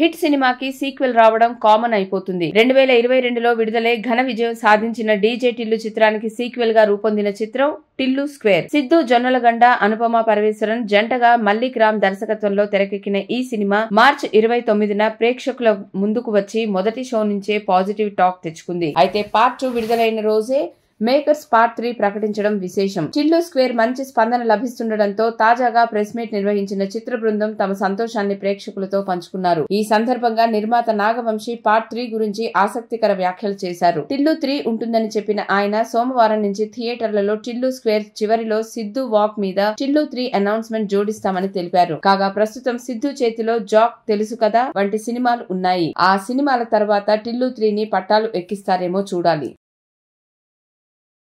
hit సినిమాకి sequel రావడం common అయిపోతుంది రెండు వేల ఇరవై రెండులో విడుదలై ఘన విజయం సాధించిన డీజే టిల్లు చిత్రానికి సీక్వెల్ గా రూపొందిన చిత్రం టిల్లు స్క్వేర్ సిద్ధు జొన్నలగండ అనుపమ పరమేశ్వరన్ జంటగా మల్లిక్ రామ్ దర్శకత్వంలో తెరకెక్కిన ఈ సినిమా మార్చ్ ఇరవై తొమ్మిదిన ప్రేక్షకుల ముందుకు వచ్చి మొదటి షో నుంచే పాజిటివ్ టాక్ తెచ్చుకుంది అయితే పార్ట్ టూ విడుదలైన రోజే మేకర్స్ పార్ట్ త్రీ ప్రకటించడం విశేషం చిల్లు స్క్వేర్ మంచి స్పందన లభిస్తుండటంతో తాజాగా ప్రెస్ మీట్ నిర్వహించిన చిత్ర బృందం తమ సంతోషాన్ని ప్రేక్షకులతో పంచుకున్నారు ఈ సందర్భంగా నిర్మాత నాగవంశీ పార్ట్ త్రీ గురించి ఆసక్తికర వ్యాఖ్యలు చేశారు టిల్లు త్రీ ఉంటుందని చెప్పిన ఆయన సోమవారం నుంచి థియేటర్లలో టిల్లు స్క్వేర్ చివరిలో సిద్ధు వాక్ మీద టిల్లు త్రీ అనౌన్స్మెంట్ జోడిస్తామని తెలిపారు కాగా ప్రస్తుతం సిద్ధు చేతిలో జాక్ తెలుసు కదా వంటి సినిమాలు ఉన్నాయి ఆ సినిమాల తర్వాత టిల్లు త్రీని పట్టాలు ఎక్కిస్తారేమో చూడాలి